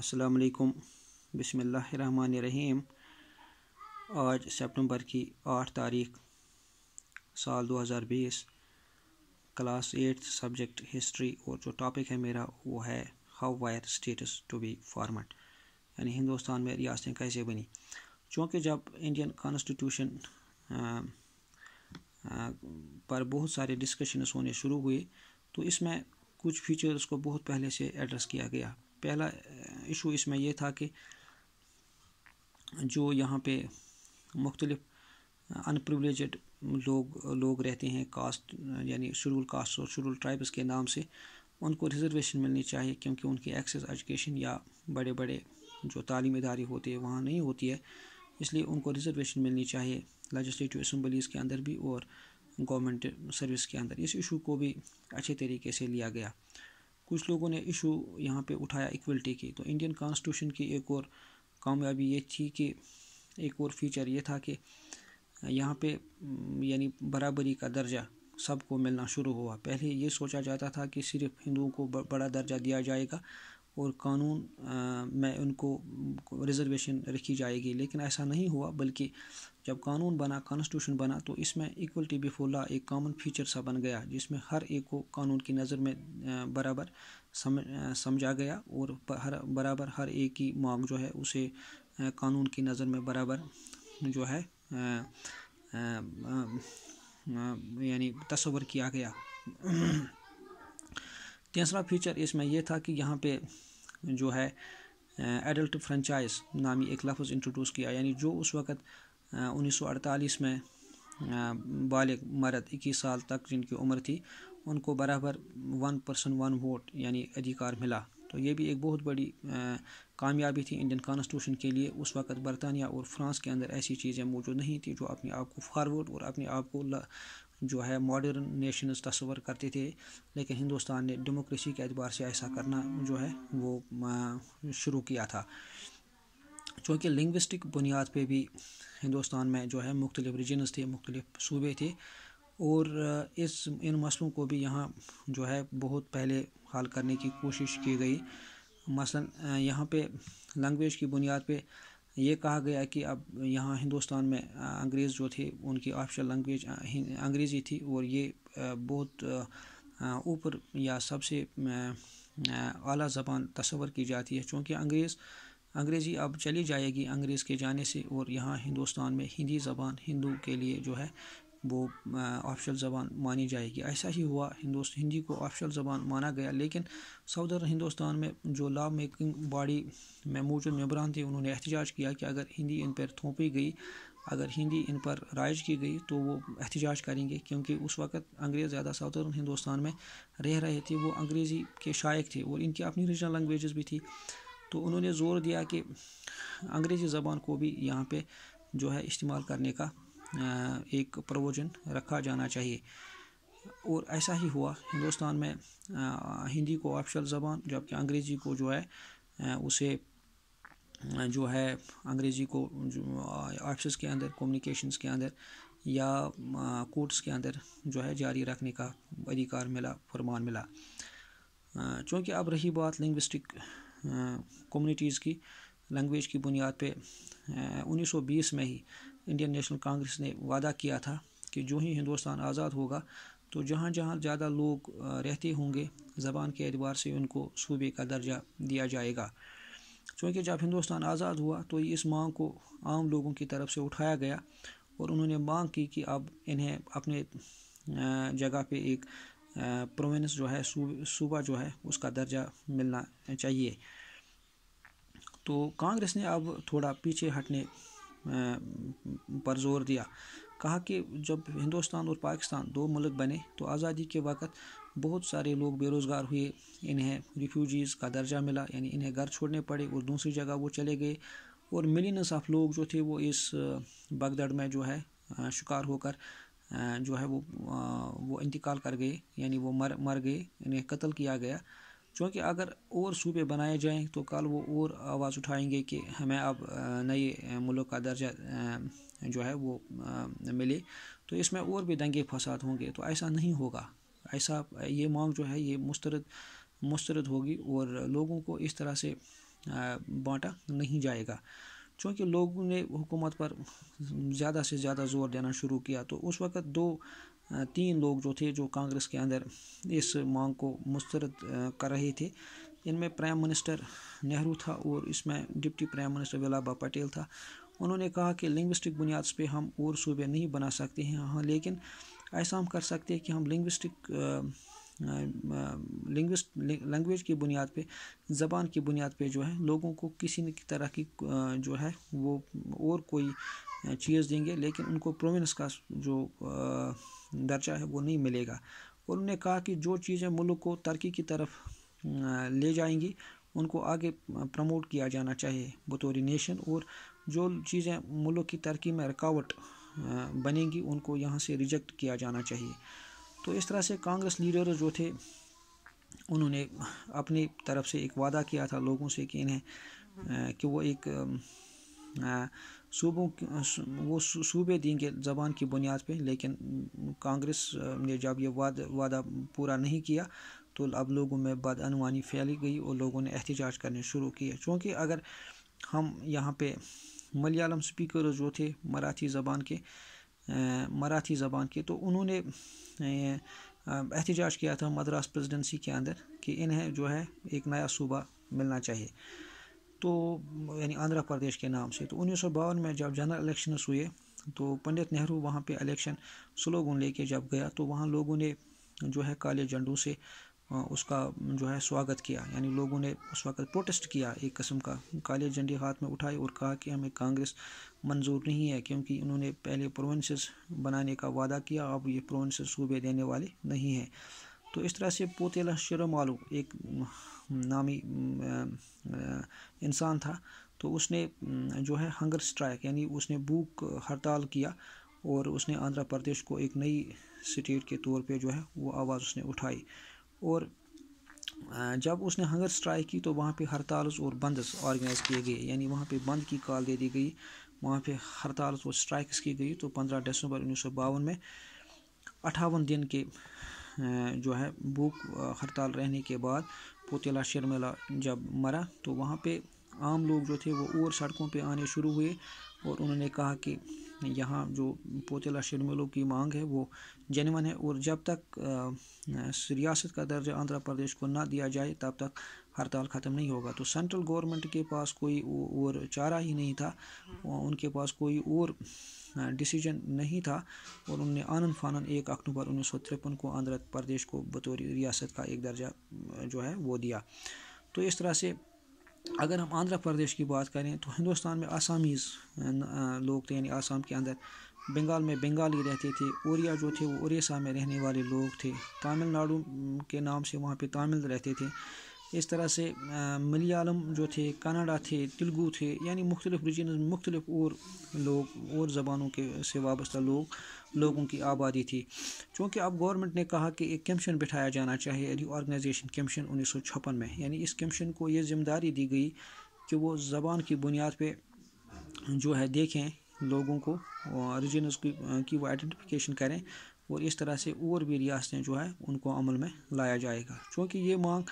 अस्सलाम वालेकुम बिसमीम आज सितंबर की आठ तारीख साल 2020 क्लास एट्थ सब्जेक्ट हिस्ट्री और जो टॉपिक है मेरा वो है how were states to be formed यानी हिंदुस्तान में रियासतें कैसे बनी चूँकि जब इंडियन कॉन्स्टिट्यूशन पर बहुत सारे डिस्कशनस होने शुरू हुए तो इसमें कुछ फीचर्स को बहुत पहले से एड्रेस किया गया पहला इशू इसमें यह था कि जो यहाँ पे मुख्तलिफ अनप्रिवलेजड लोग लोग रहते हैं कास्ट यानी शेड्यूल कास्ट और शेड्यूल ट्राइब्स के नाम से उनको रिजर्वेशन मिलनी चाहिए क्योंकि उनकी एक्सेस एजुकेशन या बड़े बड़े जो तालीम इदारे होते हैं वहाँ नहीं होती है इसलिए उनको रिजर्वेशन मिलनी चाहिए लजस्लेटिव असम्बलीज़ के अंदर भी और गवर्नमेंट सर्विस के अंदर इस इशू को भी अच्छे तरीके से लिया गया कुछ लोगों ने इशू यहाँ पे उठाया इक्वलिटी की तो इंडियन कॉन्स्टिट्यूशन की एक और कामयाबी ये थी कि एक और फीचर ये था कि यहाँ पे हम्म, यानी बराबरी का दर्जा सबको मिलना शुरू हुआ पहले ये सोचा जाता था कि सिर्फ हिंदुओं को बड़ा दर्जा दिया जाएगा और कानून में उनको रिजर्वेशन रखी जाएगी लेकिन ऐसा नहीं हुआ बल्कि जब कानून बना कॉन्स्टिट्यूशन बना तो इसमें इक्वलिटी बिफोर लॉ एक कॉमन फीचर सा बन गया जिसमें हर एक को कानून की नज़र में बराबर समझा गया और हर बराबर हर एक की मांग जो है उसे कानून की नज़र में बराबर जो है यानी तस्वर किया गया तीसरा फीचर इसमें यह था कि यहाँ पे जो है एडल्ट फ्रेंचाइज नामी एक लफ्ज़ इंट्रोड्यूस किया यानी जो उस वक़्त उन्नीस सौ अड़तालीस में बालिग मर्द इक्कीस साल तक जिनकी उम्र थी उनको बराबर वन परसन वन वोट यानी अधिकार मिला तो ये भी एक बहुत बड़ी कामयाबी थी इंडियन कॉन्स्टिट्यूशन के लिए उस वक़्त बरतानिया और फ्रांस के अंदर ऐसी चीज़ें मौजूद नहीं थी जो अपने आप को फारवर्ड और अपने आप को जो है मॉडर्न नेशन तस्वर करते थे लेकिन हिंदुस्तान ने डेमोक्रेसी के अतबार से ऐसा करना जो है वो शुरू किया था चूँकि लिंग्विस्टिक बुनियाद पे भी हिंदुस्तान में जो है मुख्तलिफ रीजनस थे मुख्तलिफ सूबे थे और इस इन मसलों को भी यहाँ जो है बहुत पहले हल करने की कोशिश की गई मसलन यहाँ पे लैंग्वेज की बुनियाद पे ये कहा गया कि अब यहाँ हिंदुस्तान में अंग्रेज़ जो थे उनकी ऑफिशियल लैंग्वेज अंग्रेज़ी थी और ये बहुत ऊपर या सबसे अली ज़बान तस्वर की जाती है चूँकि अंग्रेज़ अंग्रेज़ी अब चली जाएगी अंग्रेज़ के जाने से और यहाँ हिंदुस्तान में हिंदी ज़बान हिंदू के लिए जो है वो ऑफिशियल ज़बान मानी जाएगी ऐसा ही हुआ हिंदुस्त हिंदी को ऑफिशियल ज़बान माना गया लेकिन सऊदर हिंदुस्तान में जो लॉ मेकिंग बॉडी में मौजूद मेबरान थे उन्होंने एहतजाज किया कि अगर हिंदी इन पर थोपी गई अगर हिंदी इन पर राइज की गई तो वो एहतजाज करेंगे क्योंकि उस वक्त अंग्रेज़ ज़्यादा सऊदर हिंदुस्तान में रह रहे थे वो अंग्रेज़ी के शायक थे और इनकी अपनी रीजनल लैंग्वेजेस भी थी तो उन्होंने ज़ोर दिया कि अंग्रेज़ी ज़बान को भी यहाँ पे जो है इस्तेमाल करने का एक प्रवोजन रखा जाना चाहिए और ऐसा ही हुआ हिंदुस्तान में हिंदी को ऑफिशियल ज़बान जबकि अंग्रेज़ी को जो है उसे जो है अंग्रेज़ी को ऑफिस के अंदर कम्युनिकेशंस के अंदर या कोर्ट्स के अंदर जो है जारी रखने का अधिकार मिला फरमान मिला चूँकि अब रही बात लिंग्विस्टिक कम्युनिटीज़ की लैंग्वेज की बुनियाद पे 1920 में ही इंडियन नेशनल कांग्रेस ने वादा किया था कि जो ही हिंदुस्तान आज़ाद होगा तो जहाँ जहाँ ज़्यादा लोग रहते होंगे ज़बान के एतबार से उनको सूबे का दर्जा दिया जाएगा चूँकि जब हिंदुस्तान आज़ाद हुआ तो इस मांग को आम लोगों की तरफ से उठाया गया और उन्होंने मांग की कि अब इन्हें अपने जगह पे एक प्रोविंस जो है सूबा जो है उसका दर्जा मिलना चाहिए तो कांग्रेस ने अब थोड़ा पीछे हटने पर जोर दिया कहा कि जब हिंदुस्तान और पाकिस्तान दो मुल्क बने तो आज़ादी के वक़्त बहुत सारे लोग बेरोज़गार हुए इन्हें रिफ्यूजीज़ का दर्जा मिला यानी इन्हें घर छोड़ने पड़े और दूसरी जगह वो चले गए और मिलियंस ऑफ लोग जो थे वो इस बगदड़ में जो है शिकार होकर जो है वो वो इंतकाल कर गए यानी वो मर मर गए इन्हें कत्ल किया गया चूँकि अगर और सूबे बनाए जाएँ तो कल वो और आवाज़ उठाएँगे कि हमें अब नए मुल्क का दर्जा जो है वो मिले तो इसमें और भी दंगे फसाद होंगे तो ऐसा नहीं होगा ऐसा ये मांग जो है ये मुस्तरद मुस्तरद होगी और लोगों को इस तरह से बांटा नहीं जाएगा चूँकि लोगों ने हुकूमत पर ज़्यादा से ज़्यादा जोर देना शुरू किया तो उस वक़्त दो तीन लोग जो थे जो कांग्रेस के अंदर इस मांग को मुस्तरद कर रहे थे इनमें प्राइम मिनिस्टर नेहरू था और इसमें deputy prime minister Vallabh Patel था उन्होंने कहा कि लिंग्विस्टिक बुनियाद पर हम और सूबे नहीं बना सकते हैं हाँ लेकिन ऐसा हम कर सकते हैं कि हम लिंग्विस्टिक लिंग्विस्ट लैंग्वेज की बुनियाद पे ज़बान की बुनियाद पे जो है लोगों को किसी न किसी तरह की जो है वो और कोई चीज़ देंगे लेकिन उनको प्रोविंस का जो दर्जा है वो नहीं मिलेगा और उन्होंने कहा कि जो चीज़ें मुल्क को तरक्की की तरफ ले जाएंगी उनको आगे प्रमोट किया जाना चाहिए बतौर नेशन और जो चीज़ें मुल्क की तरक्की में रुकावट बनेंगी उनको यहाँ से रिजेक्ट किया जाना चाहिए तो इस तरह से कांग्रेस लीडर जो थे उन्होंने अपनी तरफ से एक वादा किया था लोगों से कि इन्हें कि वो एक सूबों वो सूबे देंगे ज़बान की बुनियाद पे लेकिन कांग्रेस ने जब ये वाद वादा पूरा नहीं किया तो अब लोगों में बदअनवानी फैली गई और लोगों ने एहतजाज करने शुरू किए चूँकि अगर हम यहाँ पे मलयालम स्पीकर जो थे मराठी ज़बान के मराठी ज़बान के तो उन्होंने एहतजाज किया था मद्रास प्रेसिडेंसी के अंदर कि इन्हें जो है एक नया सूबा मिलना चाहिए तो यानी आंध्र प्रदेश के नाम से तो उन्नीस सौ बावन में जब जनरल इलेक्शन हुए तो पंडित नेहरू वहाँ पे इलेक्शन स्लोगन लेके जब गया तो वहाँ लोगों ने जो है काले झंडों से उसका जो है स्वागत किया यानी लोगों ने उस वक्त प्रोटेस्ट किया एक कस्म का काले झंडे हाथ में उठाए और कहा कि हमें कांग्रेस मंजूर नहीं है क्योंकि उन्होंने पहले प्रोविंसेस बनाने का वादा किया अब ये प्रोविंसेस सूबे देने वाले नहीं हैं तो इस तरह से पोतेला शिरमालू एक नामी इंसान था तो उसने जो है हंगर स्ट्राइक यानी उसने भूख हड़ताल किया और उसने आंध्र प्रदेश को एक नई स्टेट के तौर पे जो है वो आवाज़ उसने उठाई और जब उसने हंगर स्ट्राइक की तो वहाँ पे हड़ताल और बंदस ऑर्गेनाइज किए गए यानी वहाँ पे बंद की कॉल दे दी गई वहाँ पे हड़ताल और स्ट्राइक्स की गई तो 15 दिसंबर उन्नीस में अठावन दिन के जो है भूख हड़ताल रहने के बाद पोतेला शर्मेला जब मरा तो वहाँ पे आम लोग जो थे वो और सड़कों पे आने शुरू हुए और उन्होंने कहा कि यहाँ जो पोतेला शर्मिलों की मांग है वो जेनवन है और जब तक रियासत का दर्जा आंध्र प्रदेश को ना दिया जाए तब तक हड़ताल ख़त्म नहीं होगा तो सेंट्रल गवर्नमेंट के पास कोई और चारा ही नहीं था उनके पास कोई और डिसीजन नहीं था और उनने आनन फानन एक अक्टूबर उन्नीस सौ तिरपन को आंध्र प्रदेश को बतौर रियासत का एक दर्जा जो है वो दिया तो इस तरह से अगर हम आंध्र प्रदेश की बात करें तो हिंदुस्तान में आसामीज़ लोग थे यानी आसाम के अंदर बंगाल में बंगाली रहते थे ओरिया जो थे वो उड़ीसा में रहने वाले लोग थे तमिलनाडु के नाम से वहाँ पे तमिल रहते थे इस तरह से मलयालम जो थे कनाडा थे तेलुगू थे यानी मुख्तलिफ़ रीजन मुख्तलिफ़ और लोग और ज़बानों के से वाबस्त लोग लोगों की आबादी थी चूँकि अब गवर्नमेंट ने कहा कि एक कमीशन बिठाया जाना चाहिए रीऑर्गेनाइजेशन कमीशन उन्नीस सौ छप्पन में यानी इस कमीशन को ये जिम्मेदारी दी गई कि वो ज़बान की बुनियाद पर जो है देखें लोगों को रिजन की, की वो आइडेंटिफिकेशन करें और इस तरह से और भी रियासतें जो है उनको अमल में लाया जाएगा चूँकि ये मांग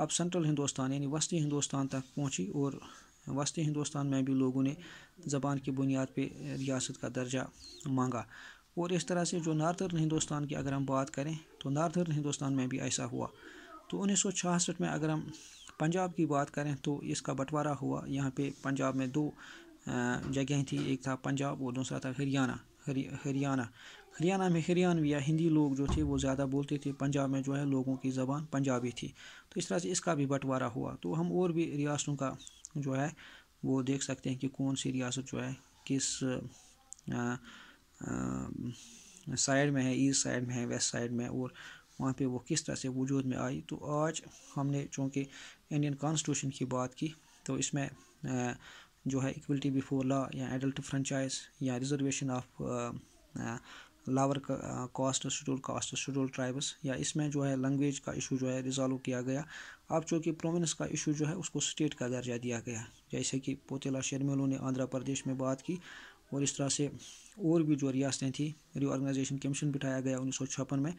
अब सेंट्रल हिंदुस्तान यानी वस्ती हिंदुस्तान तक पहुँची और वस्ती हिंदुस्तान में भी लोगों ने ज़बान की बुनियाद पर रियासत का दर्जा मांगा और इस तरह से जो नार्थर्न हिंदुस्तान की अगर हम बात करें तो नार्थर्न हिंदुस्तान में भी ऐसा हुआ तो उन्नीस में अगर हम पंजाब की बात करें तो इसका बंटवारा हुआ यहाँ पे पंजाब में दो जगहें थी एक था पंजाब और दूसरा था हरियाणा हरियाणा हरियाणा में हरियाणवी या हिंदी लोग जो थे वो ज़्यादा बोलते थे पंजाब में जो है लोगों की ज़बान पंजाबी थी तो इस तरह से इसका भी बंटवारा हुआ तो हम और भी रियासतों का जो है वो देख सकते हैं कि कौन सी रियासत जो है किस साइड में है ईस्ट साइड में है वेस्ट साइड में और वहाँ पे वो किस तरह से वजूद में आई तो आज हमने चूँकि इंडियन कॉन्स्टिट्यूशन की बात की तो इसमें जो है इक्वलिटी बिफोर लॉ या एडल्ट फ्रेंचाइज या reservation of lower caste schedule caste schedule tribes या इसमें जो है लैंग्वेज का इशू जो है रिजॉल्व किया गया अब चूँकि प्रोविंस का इशू जो है उसको स्टेट का दर्जा दिया गया जैसे कि पोतेला शर्मिलों ने आंध्र प्रदेश में बात की और इस तरह से और भी जो रियासतें थी रिओर्गनाइजेशन कमीशन बिठाया गया उन्नीस में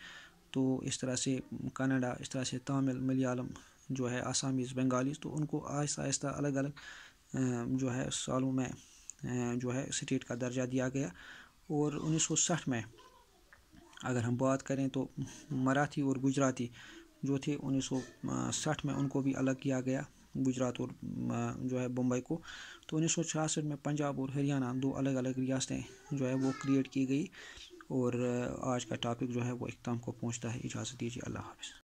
तो इस तरह से कनाडा इस तरह से तमिल मलयालम जो है आसामीज़ बंगालीज तो उनको आहिस्ता आहिस्ता अलग अलग जो है सालों में जो है स्टेट का दर्जा दिया गया और 1960 में अगर हम बात करें तो मराठी और गुजराती जो थे 1960 में उनको भी अलग किया गया गुजरात और जो है बम्बई को तो उन्नीस में पंजाब और हरियाणा दो अलग अलग रियासतें जो है वो क्रिएट की गई और आज का टॉपिक जो है वो इकदाम को पहुंचता है इजाज़त दीजिए अल्लाह हाफ़